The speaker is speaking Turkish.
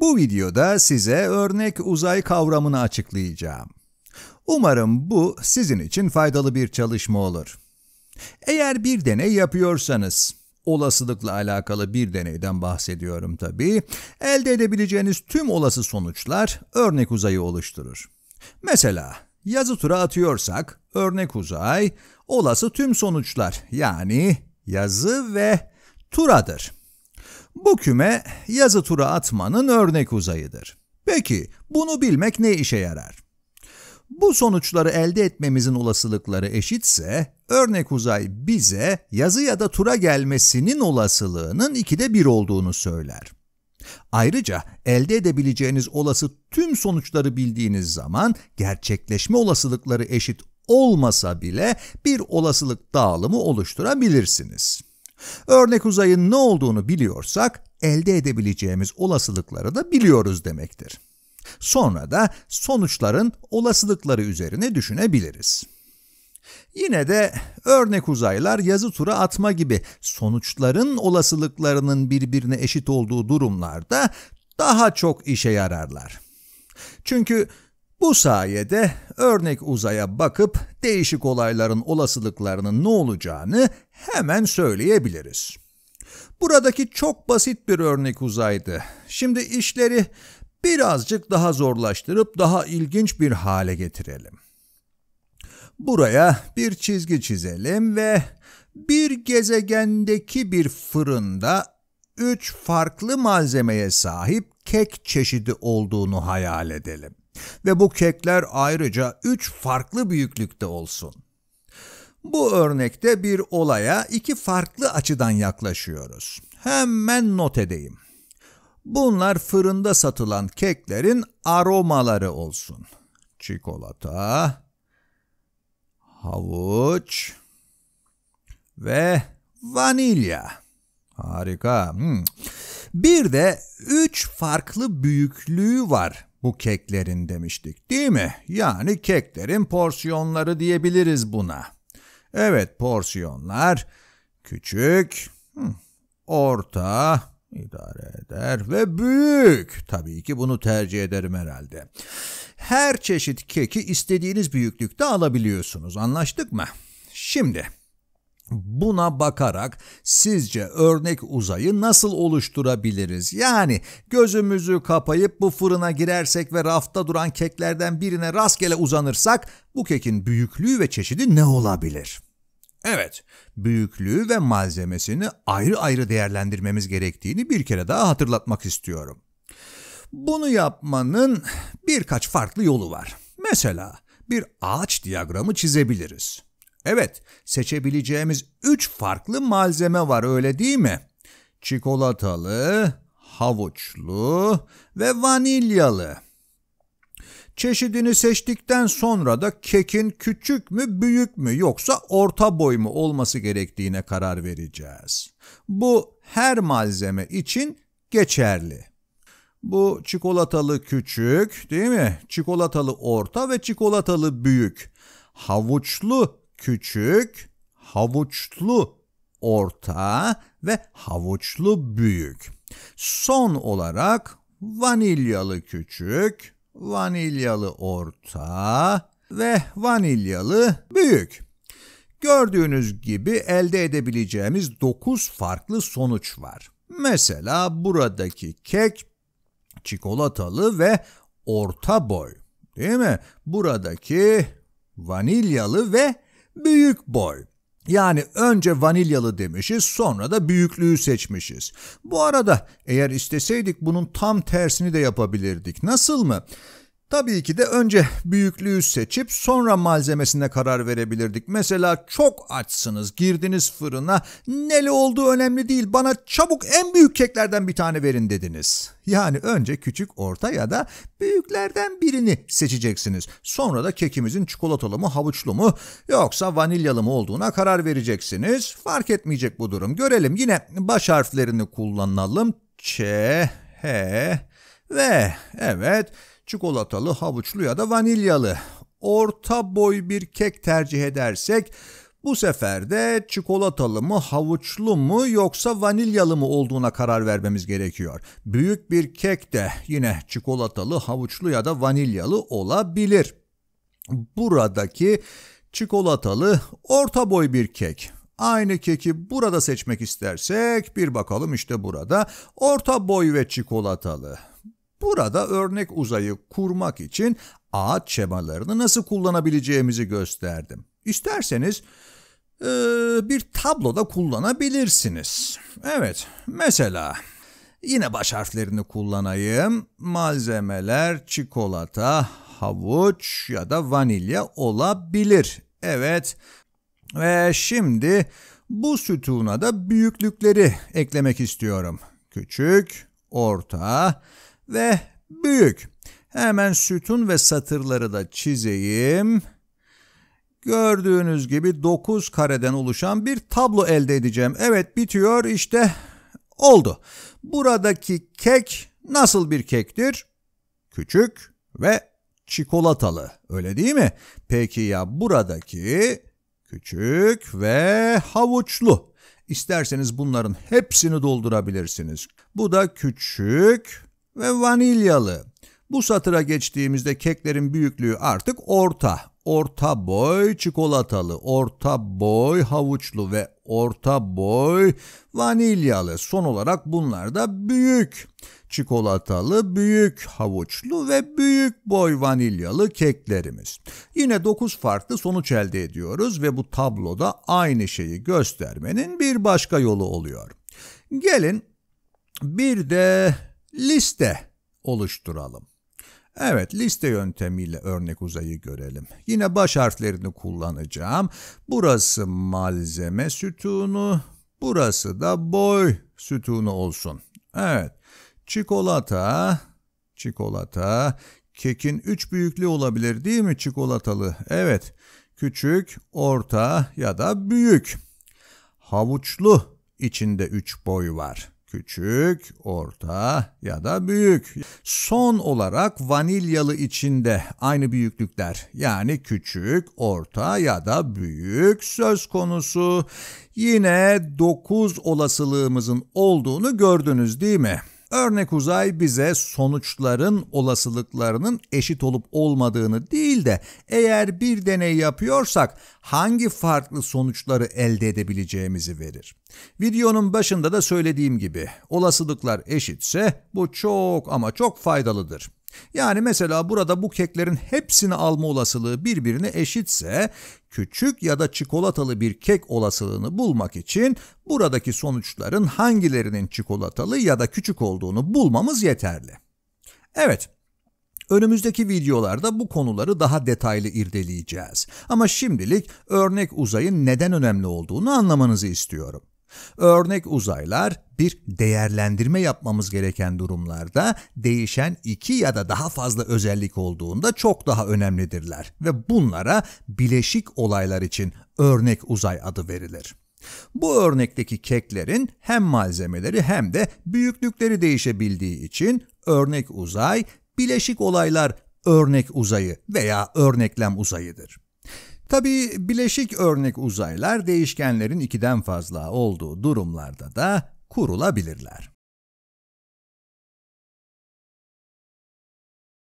Bu videoda size örnek uzay kavramını açıklayacağım. Umarım bu sizin için faydalı bir çalışma olur. Eğer bir deney yapıyorsanız, olasılıkla alakalı bir deneyden bahsediyorum tabii, elde edebileceğiniz tüm olası sonuçlar örnek uzayı oluşturur. Mesela yazı tura atıyorsak örnek uzay olası tüm sonuçlar yani yazı ve turadır. Bu küme yazı tura atmanın örnek uzayıdır. Peki bunu bilmek ne işe yarar? Bu sonuçları elde etmemizin olasılıkları eşitse, örnek uzay bize yazı ya da tura gelmesinin olasılığının ikide bir olduğunu söyler. Ayrıca elde edebileceğiniz olası tüm sonuçları bildiğiniz zaman gerçekleşme olasılıkları eşit olmasa bile bir olasılık dağılımı oluşturabilirsiniz. Örnek uzayın ne olduğunu biliyorsak elde edebileceğimiz olasılıkları da biliyoruz demektir. Sonra da sonuçların olasılıkları üzerine düşünebiliriz. Yine de örnek uzaylar yazı tura atma gibi sonuçların olasılıklarının birbirine eşit olduğu durumlarda daha çok işe yararlar. Çünkü bu sayede örnek uzaya bakıp değişik olayların olasılıklarının ne olacağını hemen söyleyebiliriz. Buradaki çok basit bir örnek uzaydı. Şimdi işleri birazcık daha zorlaştırıp daha ilginç bir hale getirelim. Buraya bir çizgi çizelim ve bir gezegendeki bir fırında üç farklı malzemeye sahip kek çeşidi olduğunu hayal edelim. Ve bu kekler ayrıca 3 farklı büyüklükte olsun. Bu örnekte bir olaya iki farklı açıdan yaklaşıyoruz. Hemen not edeyim. Bunlar fırında satılan keklerin aromaları olsun. Çikolata, havuç ve vanilya. Harika. Hmm. Bir de üç farklı büyüklüğü var bu keklerin demiştik değil mi? Yani keklerin porsiyonları diyebiliriz buna. Evet porsiyonlar küçük, hmm, orta, idare eder ve büyük. Tabii ki bunu tercih ederim herhalde. Her çeşit keki istediğiniz büyüklükte alabiliyorsunuz. Anlaştık mı? Şimdi Buna bakarak sizce örnek uzayı nasıl oluşturabiliriz? Yani gözümüzü kapayıp bu fırına girersek ve rafta duran keklerden birine rastgele uzanırsak bu kekin büyüklüğü ve çeşidi ne olabilir? Evet, büyüklüğü ve malzemesini ayrı ayrı değerlendirmemiz gerektiğini bir kere daha hatırlatmak istiyorum. Bunu yapmanın birkaç farklı yolu var. Mesela bir ağaç diyagramı çizebiliriz. Evet, seçebileceğimiz üç farklı malzeme var öyle değil mi? Çikolatalı, havuçlu ve vanilyalı. Çeşidini seçtikten sonra da kekin küçük mü büyük mü yoksa orta boy mu olması gerektiğine karar vereceğiz. Bu her malzeme için geçerli. Bu çikolatalı küçük değil mi? Çikolatalı orta ve çikolatalı büyük. Havuçlu küçük, havuçlu orta ve havuçlu büyük. Son olarak vanilyalı küçük, vanilyalı orta ve vanilyalı büyük. Gördüğünüz gibi elde edebileceğimiz 9 farklı sonuç var. Mesela buradaki kek çikolatalı ve orta boy. Değil mi? Buradaki vanilyalı ve Büyük boy. Yani önce vanilyalı demişiz sonra da büyüklüğü seçmişiz. Bu arada eğer isteseydik bunun tam tersini de yapabilirdik. Nasıl mı? Tabii ki de önce büyüklüğü seçip sonra malzemesine karar verebilirdik. Mesela çok açsınız, girdiniz fırına, neli olduğu önemli değil, bana çabuk en büyük keklerden bir tane verin dediniz. Yani önce küçük, orta ya da büyüklerden birini seçeceksiniz. Sonra da kekimizin çikolatalı mı, havuçlu mu yoksa vanilyalı mı olduğuna karar vereceksiniz. Fark etmeyecek bu durum. Görelim yine baş harflerini kullanalım. Ç, H, V. Evet çikolatalı, havuçlu ya da vanilyalı. Orta boy bir kek tercih edersek bu sefer de çikolatalı mı, havuçlu mu yoksa vanilyalı mı olduğuna karar vermemiz gerekiyor. Büyük bir kek de yine çikolatalı, havuçlu ya da vanilyalı olabilir. Buradaki çikolatalı orta boy bir kek. Aynı keki burada seçmek istersek bir bakalım işte burada orta boy ve çikolatalı. Burada örnek uzayı kurmak için ağaç şemalarını nasıl kullanabileceğimizi gösterdim. İsterseniz e, bir tabloda kullanabilirsiniz. Evet, mesela yine baş harflerini kullanayım. Malzemeler çikolata, havuç ya da vanilya olabilir. Evet. Ve şimdi bu sütuna da büyüklükleri eklemek istiyorum. Küçük, orta ve büyük. Hemen sütun ve satırları da çizeyim. Gördüğünüz gibi 9 kareden oluşan bir tablo elde edeceğim. Evet bitiyor işte oldu. Buradaki kek nasıl bir kektir? Küçük ve çikolatalı öyle değil mi? Peki ya buradaki küçük ve havuçlu. İsterseniz bunların hepsini doldurabilirsiniz. Bu da küçük ve vanilyalı. Bu satıra geçtiğimizde keklerin büyüklüğü artık orta. Orta boy çikolatalı, orta boy havuçlu ve orta boy vanilyalı. Son olarak bunlar da büyük çikolatalı, büyük havuçlu ve büyük boy vanilyalı keklerimiz. Yine 9 farklı sonuç elde ediyoruz ve bu tabloda aynı şeyi göstermenin bir başka yolu oluyor. Gelin bir de liste oluşturalım. Evet liste yöntemiyle örnek uzayı görelim. Yine baş harflerini kullanacağım. Burası malzeme sütunu, burası da boy sütunu olsun. Evet çikolata, çikolata, kekin üç büyüklüğü olabilir değil mi çikolatalı? Evet küçük, orta ya da büyük. Havuçlu içinde üç boy var küçük, orta ya da büyük. Son olarak vanilyalı içinde aynı büyüklükler yani küçük, orta ya da büyük söz konusu. Yine 9 olasılığımızın olduğunu gördünüz değil mi? Örnek uzay bize sonuçların olasılıklarının eşit olup olmadığını değil de eğer bir deney yapıyorsak hangi farklı sonuçları elde edebileceğimizi verir. Videonun başında da söylediğim gibi olasılıklar eşitse bu çok ama çok faydalıdır. Yani mesela burada bu keklerin hepsini alma olasılığı birbirine eşitse küçük ya da çikolatalı bir kek olasılığını bulmak için buradaki sonuçların hangilerinin çikolatalı ya da küçük olduğunu bulmamız yeterli. Evet, Önümüzdeki videolarda bu konuları daha detaylı irdeleyeceğiz. Ama şimdilik örnek uzayın neden önemli olduğunu anlamanızı istiyorum. Örnek uzaylar bir değerlendirme yapmamız gereken durumlarda değişen iki ya da daha fazla özellik olduğunda çok daha önemlidirler ve bunlara bileşik olaylar için örnek uzay adı verilir. Bu örnekteki keklerin hem malzemeleri hem de büyüklükleri değişebildiği için örnek uzay bileşik olaylar örnek uzayı veya örneklem uzayıdır. Tabi bileşik örnek uzaylar değişkenlerin ikiden fazla olduğu durumlarda da kurulabilirler.